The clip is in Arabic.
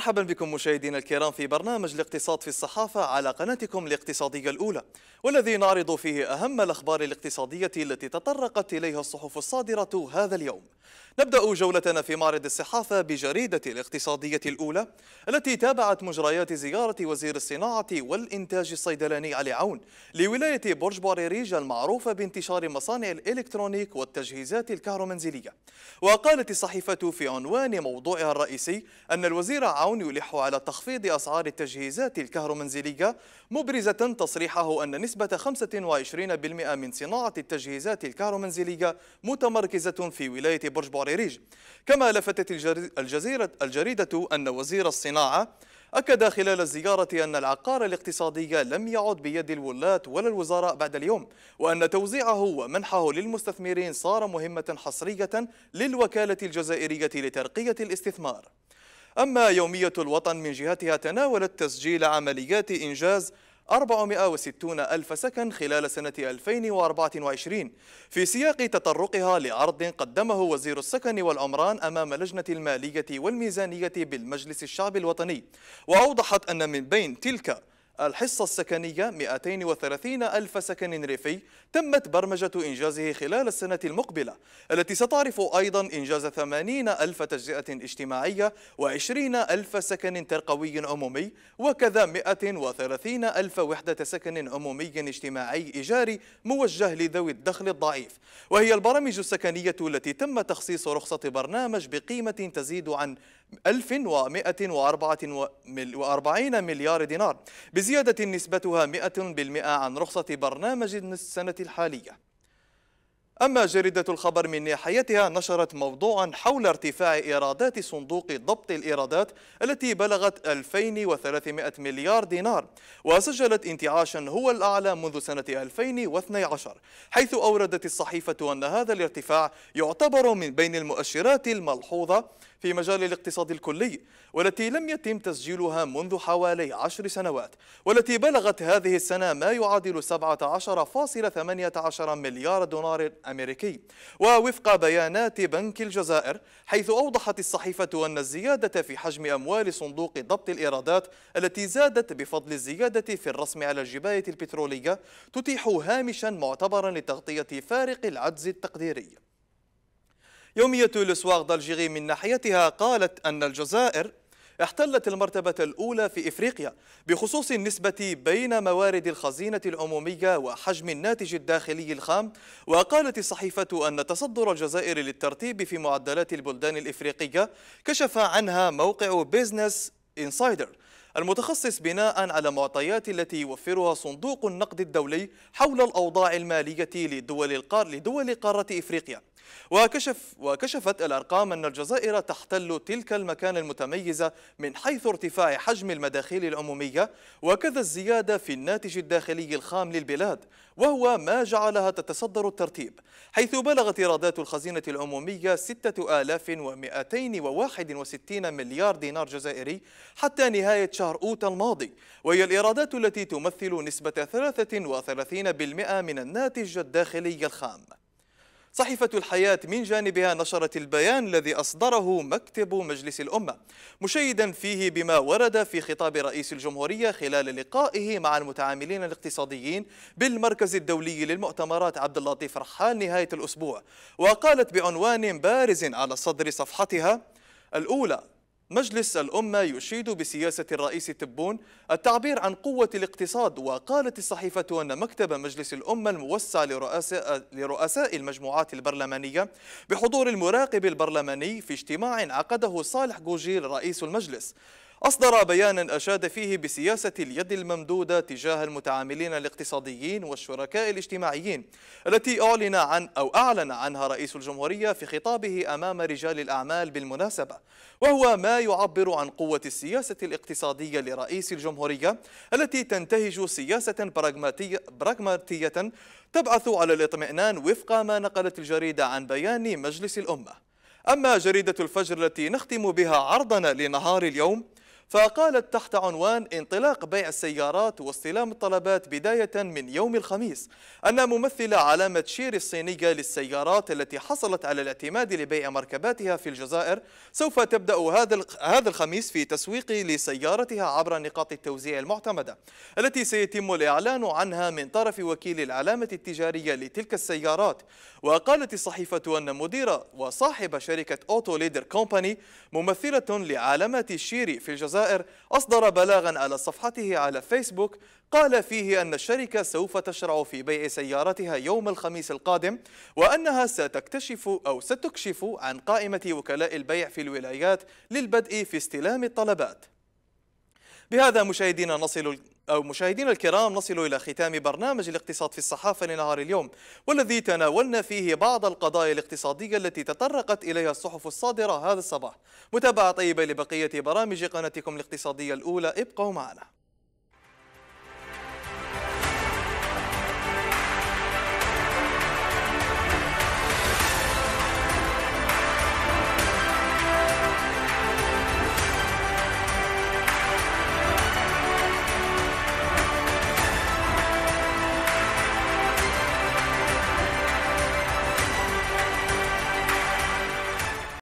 مرحبا بكم مشاهدينا الكرام في برنامج الاقتصاد في الصحافة على قناتكم الاقتصادية الأولى والذي نعرض فيه أهم الأخبار الاقتصادية التي تطرقت إليها الصحف الصادرة هذا اليوم نبدأ جولتنا في معرض الصحافة بجريدة الاقتصادية الأولى التي تابعت مجريات زيارة وزير الصناعة والإنتاج الصيدلاني علي عون لولاية برج بوريريج المعروفة بانتشار مصانع الإلكترونيك والتجهيزات الكهرومنزلية وقالت الصحيفة في عنوان موضوعها الرئيسي أن الوزير عون التعاون يلح على تخفيض أسعار التجهيزات الكهرومنزلية مبرزة تصريحه أن نسبة 25% من صناعة التجهيزات الكهرومنزلية متمركزة في ولاية برج بوريريج كما لفتت الجزيرة الجريدة أن وزير الصناعة أكد خلال الزيارة أن العقار الاقتصادي لم يعد بيد الولاة ولا الوزراء بعد اليوم وأن توزيعه ومنحه للمستثمرين صار مهمة حصرية للوكالة الجزائرية لترقية الاستثمار أما يومية الوطن من جهتها تناولت تسجيل عمليات إنجاز 460 ألف سكن خلال سنة 2024 في سياق تطرقها لعرض قدمه وزير السكن والعمران أمام لجنة المالية والميزانية بالمجلس الشعب الوطني وأوضحت أن من بين تلك الحصة السكنية 230 ألف سكن ريفي تمت برمجة إنجازه خلال السنة المقبلة التي ستعرف أيضا إنجاز 80 ألف تجزئة اجتماعية و20 ألف سكن ترقوي عمومي وكذا 130 ألف وحدة سكن عمومي اجتماعي إيجاري موجه لذوي الدخل الضعيف وهي البرامج السكنية التي تم تخصيص رخصة برنامج بقيمة تزيد عن 1144 مليار دينار بزيادة نسبتها 100% عن رخصة برنامج السنة الحالية أما جريدة الخبر من ناحيتها نشرت موضوعا حول ارتفاع إيرادات صندوق ضبط الإيرادات التي بلغت 2300 مليار دينار وسجلت انتعاشا هو الأعلى منذ سنة 2012 حيث أوردت الصحيفة أن هذا الارتفاع يعتبر من بين المؤشرات الملحوظة في مجال الاقتصاد الكلي والتي لم يتم تسجيلها منذ حوالي عشر سنوات والتي بلغت هذه السنة ما يعادل 17.18 مليار دولار أمريكي ووفق بيانات بنك الجزائر حيث أوضحت الصحيفة أن الزيادة في حجم أموال صندوق ضبط الإيرادات التي زادت بفضل الزيادة في الرسم على الجباية البترولية تتيح هامشا معتبرا لتغطية فارق العجز التقديري يومية لسواغ دالجيري من ناحيتها قالت أن الجزائر احتلت المرتبة الأولى في إفريقيا بخصوص النسبة بين موارد الخزينة العمومية وحجم الناتج الداخلي الخام وقالت الصحيفة أن تصدر الجزائر للترتيب في معدلات البلدان الإفريقية كشف عنها موقع بيزنس إنسايدر المتخصص بناء على معطيات التي يوفرها صندوق النقد الدولي حول الأوضاع المالية لدول القار لدول قارة إفريقيا وكشف وكشفت الأرقام أن الجزائر تحتل تلك المكان المتميزة من حيث ارتفاع حجم المداخيل العمومية وكذا الزيادة في الناتج الداخلي الخام للبلاد وهو ما جعلها تتصدر الترتيب حيث بلغت إيرادات الخزينة العمومية 6261 مليار دينار جزائري حتى نهاية شهر أوت الماضي وهي الإيرادات التي تمثل نسبة 33% من الناتج الداخلي الخام صحيفة الحياة من جانبها نشرت البيان الذي أصدره مكتب مجلس الأمة مشيدا فيه بما ورد في خطاب رئيس الجمهورية خلال لقائه مع المتعاملين الاقتصاديين بالمركز الدولي للمؤتمرات عبد اللطيف رحال نهاية الأسبوع وقالت بعنوان بارز على صدر صفحتها الأولى مجلس الأمة يشيد بسياسة الرئيس تبون التعبير عن قوة الاقتصاد وقالت الصحيفة أن مكتب مجلس الأمة الموسع لرؤساء, المجموعات البرلمانية بحضور المراقب البرلماني في اجتماع عقده صالح جوجيل رئيس المجلس أصدر بيانا أشاد فيه بسياسة اليد الممدودة تجاه المتعاملين الاقتصاديين والشركاء الاجتماعيين التي أعلن عن أو أعلن عنها رئيس الجمهورية في خطابه أمام رجال الأعمال بالمناسبة وهو ما يعبر عن قوة السياسة الاقتصادية لرئيس الجمهورية التي تنتهج سياسة براغماتية, براغماتية تبعث على الاطمئنان وفق ما نقلت الجريدة عن بيان مجلس الأمة أما جريدة الفجر التي نختم بها عرضنا لنهار اليوم فقالت تحت عنوان انطلاق بيع السيارات واستلام الطلبات بداية من يوم الخميس أن ممثل علامة شير الصينية للسيارات التي حصلت على الاعتماد لبيع مركباتها في الجزائر سوف تبدأ هذا هذا الخميس في تسويق لسيارتها عبر نقاط التوزيع المعتمدة التي سيتم الإعلان عنها من طرف وكيل العلامة التجارية لتلك السيارات وقالت الصحيفة أن مدير وصاحب شركة أوتو ليدر كومباني ممثلة لعلامة شيري في الجزائر الجزائر أصدر بلاغا على صفحته على فيسبوك قال فيه أن الشركة سوف تشرع في بيع سيارتها يوم الخميس القادم وأنها ستكتشف أو ستكشف عن قائمة وكلاء البيع في الولايات للبدء في استلام الطلبات بهذا مشاهدينا نصل أو مشاهدينا الكرام نصل إلى ختام برنامج الاقتصاد في الصحافة لنهار اليوم والذي تناولنا فيه بعض القضايا الاقتصادية التي تطرقت إليها الصحف الصادرة هذا الصباح متابعة طيبة لبقية برامج قناتكم الاقتصادية الأولى ابقوا معنا